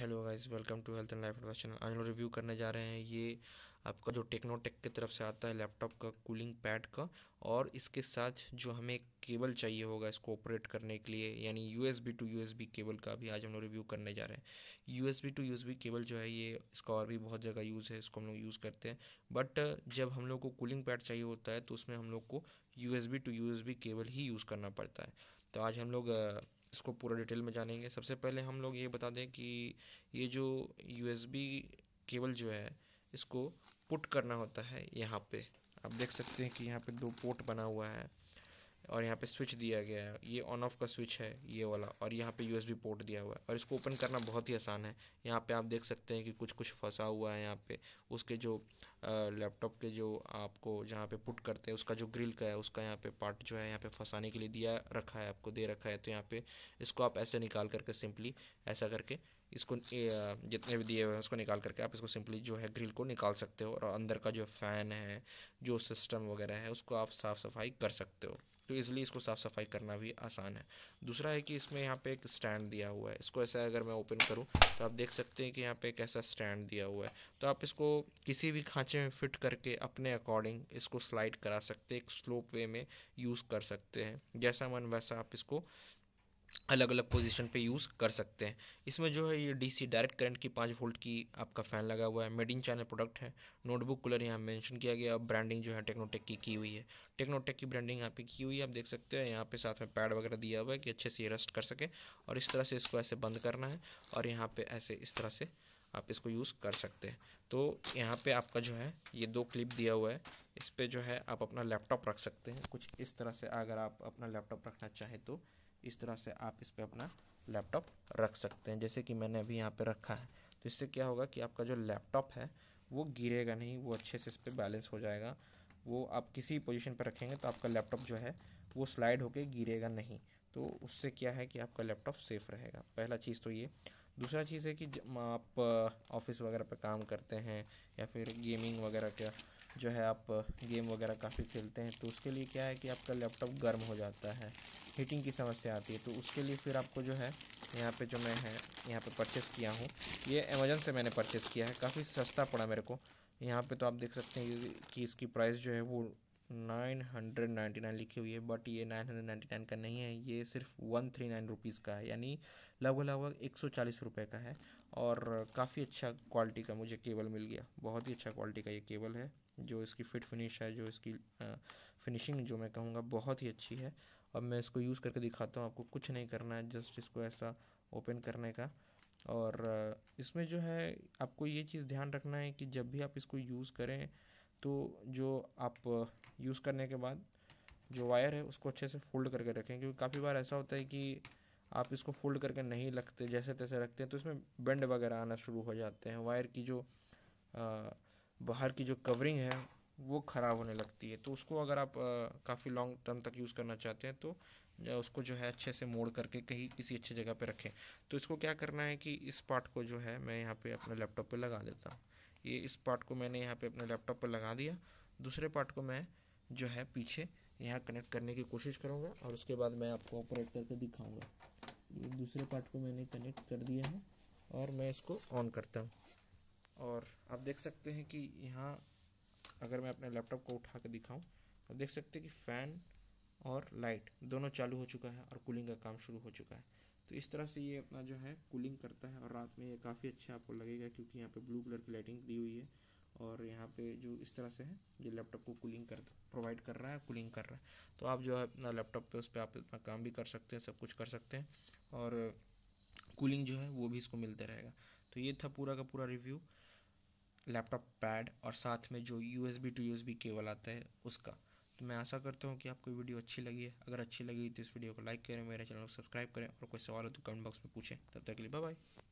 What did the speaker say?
hello guys welcome to health and life advice channel आज हम review करने जा रहे हैं ये आपका जो टेक्नोटेक की तरफ से आता है लैपटॉप का कूलिंग पैड का और इसके साथ जो हमें केबल चाहिए होगा इसको ऑपरेट करने के लिए यानी यूएसबी टू यूएसबी केबल का भी आज हम लोग रिव्यू करने जा रहे हैं यूएसबी टू यूएसबी केबल जो है ये इसका और भी बहुत जगह यूज़ है इसको हम लोग यूज़ करते हैं बट जब हम लोग को कूलिंग पैड चाहिए होता है तो उसमें हम लोग को यूएसबी टू यूएसबी केबल ही यूज़ करना पड़ता है तो आज हम लोग इसको पूरा डिटेल में जानेंगे सबसे पहले हम लोग ये बता दें कि ये जो यू केबल जो है इसको पुट करना होता है यहाँ पे आप देख सकते हैं कि यहाँ पे दो पोर्ट बना हुआ है और यहाँ पे स्विच दिया गया है ये ऑन ऑफ का स्विच है ये वाला और यहाँ पे यूएसबी पोर्ट दिया हुआ है और इसको ओपन करना बहुत ही आसान है यहाँ पे आप देख सकते हैं कि कुछ कुछ फंसा हुआ है यहाँ पे उसके जो लैपटॉप के जो आपको जहाँ पे पुट करते हैं उसका जो ग्रिल का है उसका यहाँ पे पार्ट जो है यहाँ पे फंसाने के लिए दिया रखा है आपको दे रखा है तो यहाँ पे इसको आप ऐसे निकाल करके सिंपली ऐसा करके इसको जितने भी दिए हुए हैं उसको निकाल करके आप इसको सिंपली जो है ग्रिल को निकाल सकते हो और अंदर का जो फैन है जो सिस्टम वगैरह है उसको आप साफ़ सफाई कर सकते हो तो इसलिए इसको साफ़ सफाई करना भी आसान है दूसरा है कि इसमें यहाँ पे एक स्टैंड दिया हुआ है इसको ऐसा अगर मैं ओपन करूँ तो आप देख सकते हैं कि यहाँ पे एक ऐसा स्टैंड दिया हुआ है तो आप इसको किसी भी खाँच खाँचे में फिट करके अपने अकॉर्डिंग इसको स्लाइड करा सकते एक स्लोप वे में यूज़ कर सकते हैं जैसा मन वैसा आप इसको अलग अलग पोजीशन पे यूज़ कर सकते हैं इसमें जो है ये डीसी डायरेक्ट करंट की पाँच वोल्ट की आपका फ़ैन लगा हुआ है मेड इन चाइना प्रोडक्ट है नोटबुक कूलर यहाँ मेंशन किया गया और ब्रांडिंग जो है टेक्नोटेक की की हुई है टेक्नोटेक की ब्रांडिंग यहाँ पे की हुई है आप देख सकते हैं यहाँ पे साथ में पैड वगैरह दिया हुआ है कि अच्छे से ये रेस्ट कर सके और इस तरह से इसको ऐसे बंद करना है और यहाँ पर ऐसे इस तरह से आप इसको यूज़ कर सकते हैं तो यहाँ पे आपका जो है ये दो क्लिप दिया हुआ है इस पर जो है आप अपना लैपटॉप रख सकते हैं कुछ इस तरह से अगर आप अपना लैपटॉप रखना चाहें तो इस तरह से आप इस पर अपना लैपटॉप रख सकते हैं जैसे कि मैंने अभी यहाँ पर रखा है तो इससे क्या होगा कि आपका जो लैपटॉप है वो गिरेगा नहीं वो अच्छे से इस पर बैलेंस हो जाएगा वो आप किसी पोजीशन पर रखेंगे तो आपका लैपटॉप जो है वो स्लाइड होके गिरेगा नहीं तो उससे क्या है कि आपका लैपटॉप सेफ रहेगा पहला चीज़ तो ये दूसरा चीज़ है कि आप ऑफिस वगैरह पे काम करते हैं या फिर गेमिंग वगैरह का जो है आप गेम वगैरह काफ़ी खेलते हैं तो उसके लिए क्या है कि आपका लैपटॉप गर्म हो जाता है हीटिंग की समस्या आती है तो उसके लिए फिर आपको जो है यहाँ पे जो मैं है यहाँ पे परचेस किया हूँ ये अमेजन से मैंने परचेस किया है काफ़ी सस्ता पड़ा मेरे को यहाँ पे तो आप देख सकते हैं कि इसकी प्राइस जो है वो नाइन हंड्रेड नाइन्टी नाइन लिखी हुई है बट ये नाइन हंड्रेड नाइन्टी नाइन का नहीं है ये सिर्फ वन थ्री नाइन रुपीज़ का है यानी लगभग लगभग एक सौ चालीस रुपये का है और काफ़ी अच्छा क्वालिटी का मुझे केबल मिल गया बहुत ही अच्छा क्वालिटी का ये केबल है जो इसकी फिट फिनिश है जो इसकी फिनिशिंग जो मैं कहूँगा बहुत ही अच्छी है अब मैं इसको यूज़ करके दिखाता हूँ आपको कुछ नहीं करना है जस्ट इसको ऐसा ओपन करने का और इसमें जो है आपको ये चीज़ ध्यान रखना है कि जब भी आप इसको यूज़ करें तो जो आप यूज़ करने के बाद जो वायर है उसको अच्छे से फोल्ड करके रखें क्योंकि काफ़ी बार ऐसा होता है कि आप इसको फोल्ड करके नहीं रखते जैसे तैसे रखते हैं तो इसमें बेंड वगैरह आना शुरू हो जाते हैं वायर की जो आ, बाहर की जो कवरिंग है वो ख़राब होने लगती है तो उसको अगर आप काफ़ी लॉन्ग टर्म तक यूज़ करना चाहते हैं तो उसको जो है अच्छे से मोड़ करके कहीं किसी अच्छी जगह पे रखें तो इसको क्या करना है कि इस पार्ट को जो है मैं यहाँ पे अपने लैपटॉप पे लगा देता हूँ ये इस पार्ट को मैंने यहाँ पे अपने लैपटॉप पर लगा दिया दूसरे पार्ट को मैं जो है पीछे यहाँ कनेक्ट करने की कोशिश करूँगा और उसके बाद मैं आपको ऑपरेट करके दिखाऊँगा ये दूसरे पार्ट को मैंने कनेक्ट कर दिया है और मैं इसको ऑन करता हूँ और आप देख सकते हैं कि यहाँ अगर मैं अपने लैपटॉप को उठा के दिखाऊँ आप देख सकते हैं कि फ़ैन और लाइट दोनों चालू हो चुका है और कूलिंग का काम शुरू हो चुका है तो इस तरह से ये अपना जो है कूलिंग करता है और रात में ये काफ़ी अच्छा आपको लगेगा क्योंकि यहाँ पे ब्लू कलर की लाइटिंग दी हुई है और यहाँ पे जो इस तरह से है ये लैपटॉप को कूलिंग कर प्रोवाइड कर रहा है कूलिंग कर रहा है तो आप जो है अपना लैपटॉप पे उस पर आप अपना काम भी कर सकते हैं सब कुछ कर सकते हैं और कूलिंग जो है वो भी इसको मिलता रहेगा तो ये था पूरा का पूरा रिव्यू लैपटॉप पैड और साथ में जो U S B to U S B cable आता है उसका तो मैं आशा करता हूँ कि आपको वीडियो अच्छी लगी है अगर अच्छी लगी तो इस वीडियो को लाइक करें मेरे चैनल को सब्सक्राइब करें और कोई सवाल हो तो कमेंट बॉक्स में पूछें तब तक के लिए बाय